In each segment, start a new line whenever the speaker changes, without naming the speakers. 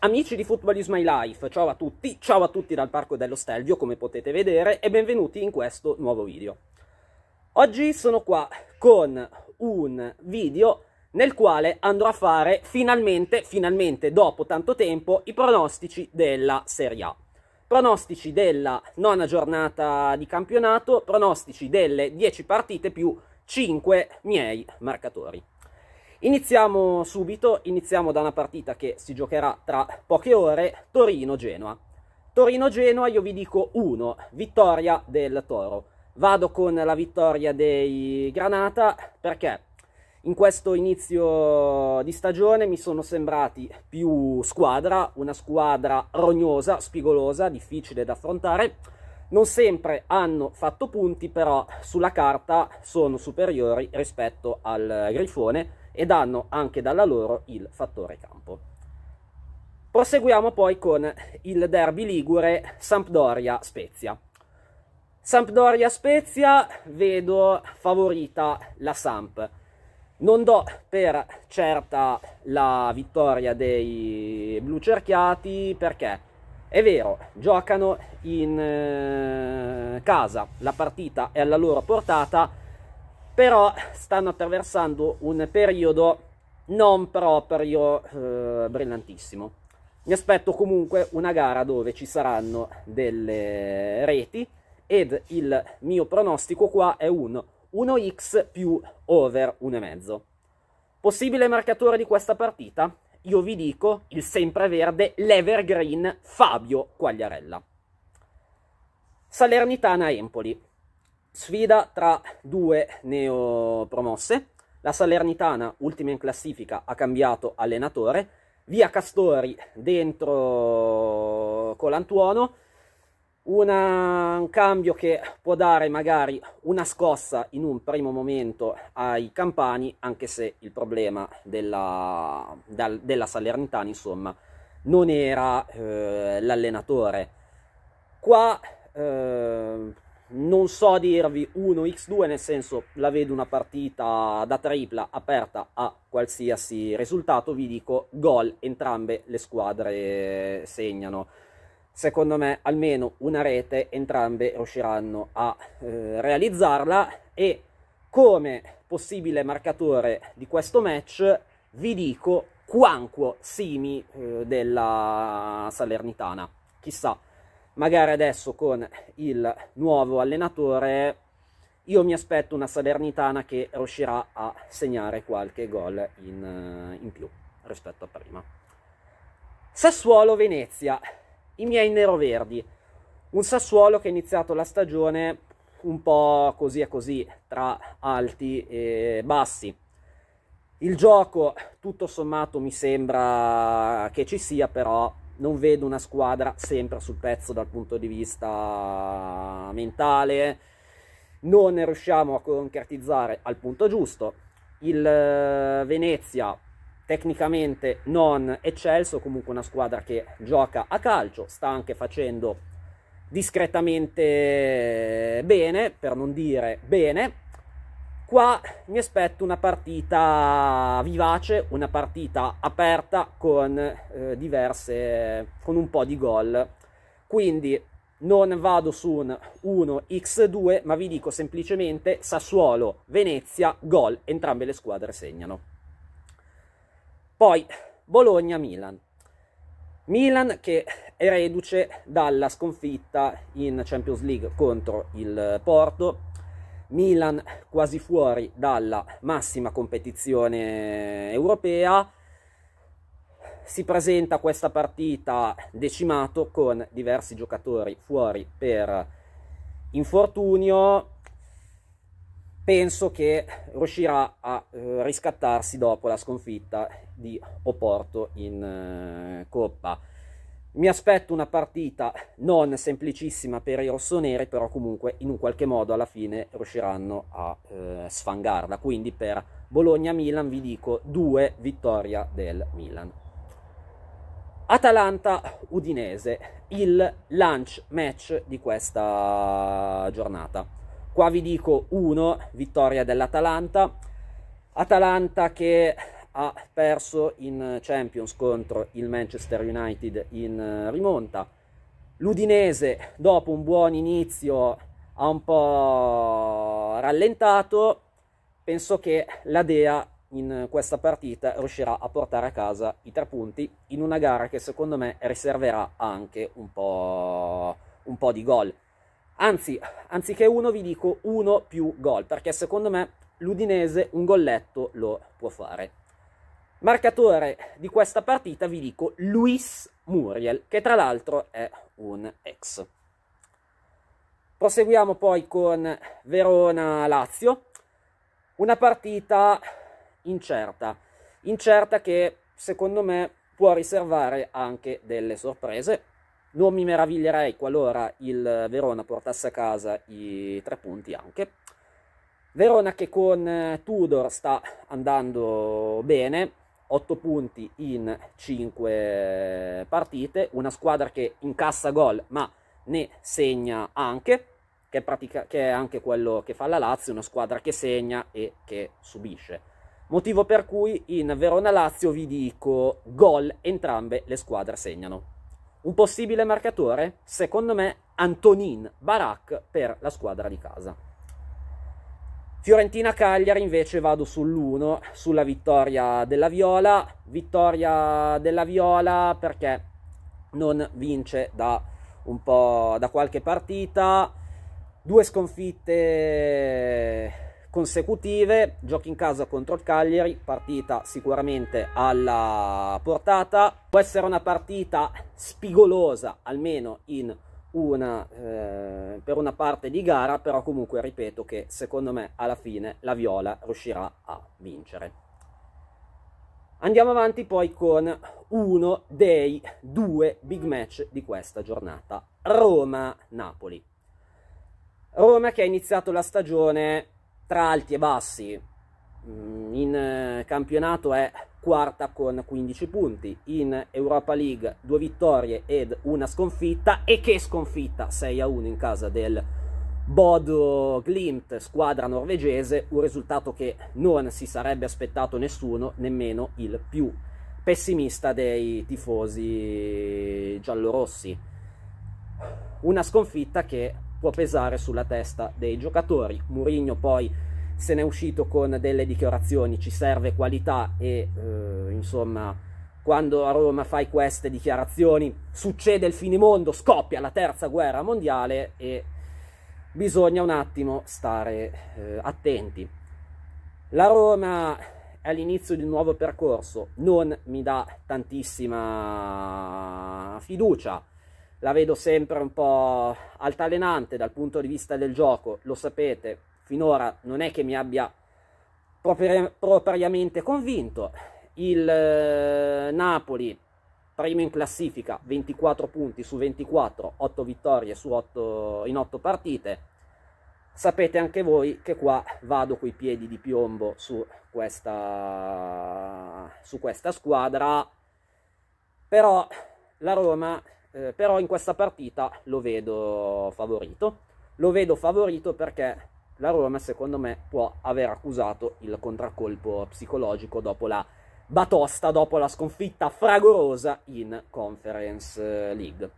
Amici di Football is My Life, ciao a tutti, ciao a tutti dal Parco dello Stelvio come potete vedere e benvenuti in questo nuovo video. Oggi sono qua con un video nel quale andrò a fare finalmente, finalmente dopo tanto tempo, i pronostici della Serie A. Pronostici della nona giornata di campionato, pronostici delle 10 partite più 5 miei marcatori. Iniziamo subito, iniziamo da una partita che si giocherà tra poche ore, Torino-Genoa. Torino-Genoa io vi dico 1, vittoria del Toro. Vado con la vittoria dei Granata perché in questo inizio di stagione mi sono sembrati più squadra, una squadra rognosa, spigolosa, difficile da affrontare. Non sempre hanno fatto punti, però sulla carta sono superiori rispetto al Grifone ed hanno anche dalla loro il fattore campo. Proseguiamo poi con il derby ligure Sampdoria-Spezia. Sampdoria-Spezia vedo favorita la Samp. Non do per certa la vittoria dei blucerchiati perché è vero, giocano in eh, casa, la partita è alla loro portata, però stanno attraversando un periodo non proprio eh, brillantissimo. Mi aspetto comunque una gara dove ci saranno delle reti ed il mio pronostico qua è un 1x più over 1,5. Possibile marcatore di questa partita? Io vi dico il sempreverde l'Evergreen Fabio Quagliarella. Salernitana Empoli sfida tra due neopromosse. La Salernitana, ultima in classifica, ha cambiato allenatore. Via Castori dentro Colantuono. Una, un cambio che può dare magari una scossa in un primo momento ai campani, anche se il problema della, dal, della Salernitana, insomma, non era eh, l'allenatore. Qua eh, non so dirvi 1x2, nel senso la vedo una partita da tripla aperta a qualsiasi risultato, vi dico gol, entrambe le squadre segnano. Secondo me almeno una rete entrambe riusciranno a eh, realizzarla e come possibile marcatore di questo match vi dico Quanquo Simi eh, della Salernitana. Chissà magari adesso con il nuovo allenatore io mi aspetto una Salernitana che riuscirà a segnare qualche gol in, in più rispetto a prima. Sassuolo-Venezia, i miei neroverdi. Un Sassuolo che ha iniziato la stagione un po' così e così, tra alti e bassi. Il gioco tutto sommato mi sembra che ci sia, però non vedo una squadra sempre sul pezzo dal punto di vista mentale, non riusciamo a concretizzare al punto giusto, il eh, Venezia tecnicamente non eccelso, comunque una squadra che gioca a calcio, sta anche facendo discretamente bene, per non dire bene, Qua mi aspetto una partita vivace, una partita aperta con eh, diverse con un po' di gol. Quindi non vado su un 1x2, ma vi dico semplicemente Sassuolo, Venezia, gol, entrambe le squadre segnano. Poi Bologna-Milan. Milan che è reduce dalla sconfitta in Champions League contro il Porto Milan quasi fuori dalla massima competizione europea, si presenta questa partita decimato con diversi giocatori fuori per infortunio. Penso che riuscirà a eh, riscattarsi dopo la sconfitta di Oporto in eh, Coppa. Mi aspetto una partita non semplicissima per i rossoneri, però comunque in un qualche modo alla fine riusciranno a eh, sfangarla. Quindi per Bologna-Milan vi dico due vittoria del Milan. Atalanta-Udinese, il lunch match di questa giornata. Qua vi dico 1, vittoria dell'Atalanta. Atalanta che ha perso in eh, Champions contro il Manchester United in eh, rimonta. L'Udinese, dopo un buon inizio, ha un po' rallentato. Penso che la Dea in eh, questa partita riuscirà a portare a casa i tre punti in una gara che secondo me riserverà anche un po', un po di gol. Anzi, anziché uno vi dico uno più gol, perché secondo me l'Udinese un golletto lo può fare. Marcatore di questa partita vi dico Luis Muriel, che tra l'altro è un ex. Proseguiamo poi con Verona-Lazio, una partita incerta, incerta che secondo me può riservare anche delle sorprese. Non mi meraviglierei qualora il Verona portasse a casa i tre punti anche. Verona che con Tudor sta andando bene, 8 punti in 5 partite, una squadra che incassa gol ma ne segna anche, che è, pratica, che è anche quello che fa la Lazio, una squadra che segna e che subisce. Motivo per cui in Verona-Lazio vi dico gol entrambe le squadre segnano. Un possibile marcatore? Secondo me Antonin Barak per la squadra di casa. Fiorentina-Cagliari invece vado sull'1, sulla vittoria della Viola, vittoria della Viola perché non vince da un po' da qualche partita, due sconfitte consecutive, giochi in casa contro il Cagliari, partita sicuramente alla portata, può essere una partita spigolosa almeno in una, eh, per una parte di gara, però comunque ripeto che secondo me alla fine la Viola riuscirà a vincere. Andiamo avanti poi con uno dei due big match di questa giornata, Roma-Napoli. Roma che ha iniziato la stagione tra alti e bassi, mm, in eh, campionato è quarta con 15 punti, in Europa League due vittorie ed una sconfitta e che sconfitta 6 a 1 in casa del Bodo Glimt, squadra norvegese, un risultato che non si sarebbe aspettato nessuno, nemmeno il più pessimista dei tifosi giallorossi. Una sconfitta che può pesare sulla testa dei giocatori. Mourinho poi se n'è uscito con delle dichiarazioni, ci serve qualità e eh, insomma quando a Roma fai queste dichiarazioni succede il finimondo, scoppia la terza guerra mondiale e bisogna un attimo stare eh, attenti. La Roma è all'inizio di un nuovo percorso, non mi dà tantissima fiducia, la vedo sempre un po' altalenante dal punto di vista del gioco, lo sapete, finora non è che mi abbia propria, propriamente convinto. Il eh, Napoli, primo in classifica, 24 punti su 24, 8 vittorie su 8, in 8 partite. Sapete anche voi che qua vado coi piedi di piombo su questa, su questa squadra, però la Roma eh, però in questa partita lo vedo favorito. Lo vedo favorito perché la Roma secondo me può aver accusato il contraccolpo psicologico dopo la batosta, dopo la sconfitta fragorosa in Conference League.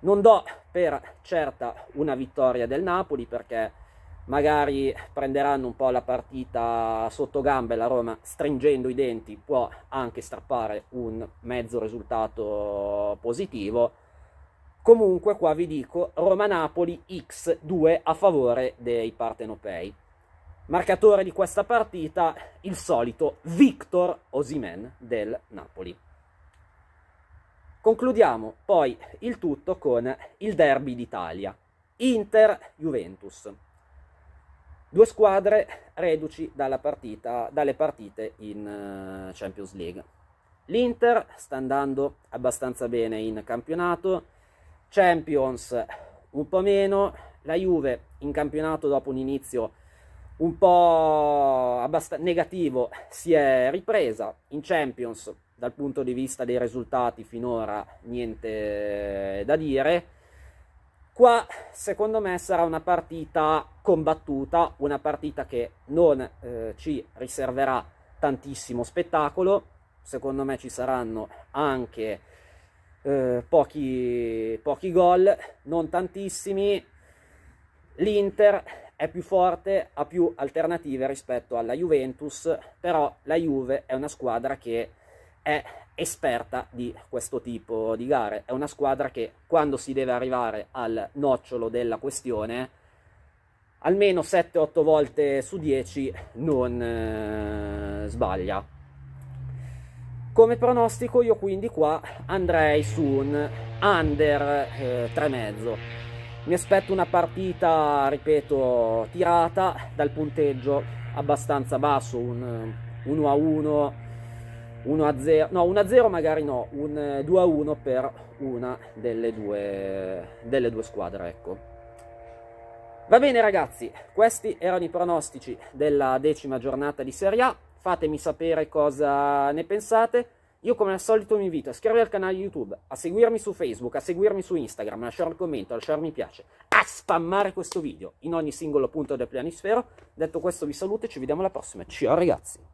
Non do per certa una vittoria del Napoli perché magari prenderanno un po' la partita sotto gambe la Roma stringendo i denti può anche strappare un mezzo risultato positivo Comunque qua vi dico Roma-Napoli X2 a favore dei partenopei. Marcatore di questa partita il solito Victor Osimen del Napoli. Concludiamo poi il tutto con il derby d'Italia, Inter-Juventus. Due squadre reduci partita, dalle partite in eh, Champions League. L'Inter sta andando abbastanza bene in campionato, Champions un po' meno, la Juve in campionato dopo un inizio un po' abbastanza negativo si è ripresa, in Champions dal punto di vista dei risultati finora niente da dire, Qua secondo me sarà una partita combattuta, una partita che non eh, ci riserverà tantissimo spettacolo, secondo me ci saranno anche eh, pochi, pochi gol, non tantissimi. L'Inter è più forte, ha più alternative rispetto alla Juventus, però la Juve è una squadra che è esperta di questo tipo di gare, è una squadra che quando si deve arrivare al nocciolo della questione, almeno 7-8 volte su 10 non eh, sbaglia. Come pronostico io quindi qua andrei su un under eh, 3,5. Mi aspetto una partita, ripeto, tirata dal punteggio abbastanza basso, un 1 eh, a 1, 1 a 0, no 1 a 0 magari no, un 2 eh, a 1 per una delle due, delle due squadre, ecco. Va bene ragazzi, questi erano i pronostici della decima giornata di Serie A. Fatemi sapere cosa ne pensate. Io come al solito vi invito a iscrivervi al canale YouTube, a seguirmi su Facebook, a seguirmi su Instagram, a lasciare un commento, a lasciare mi piace, a spammare questo video in ogni singolo punto del pianisfero. Detto questo vi saluto e ci vediamo alla prossima. Ciao ragazzi!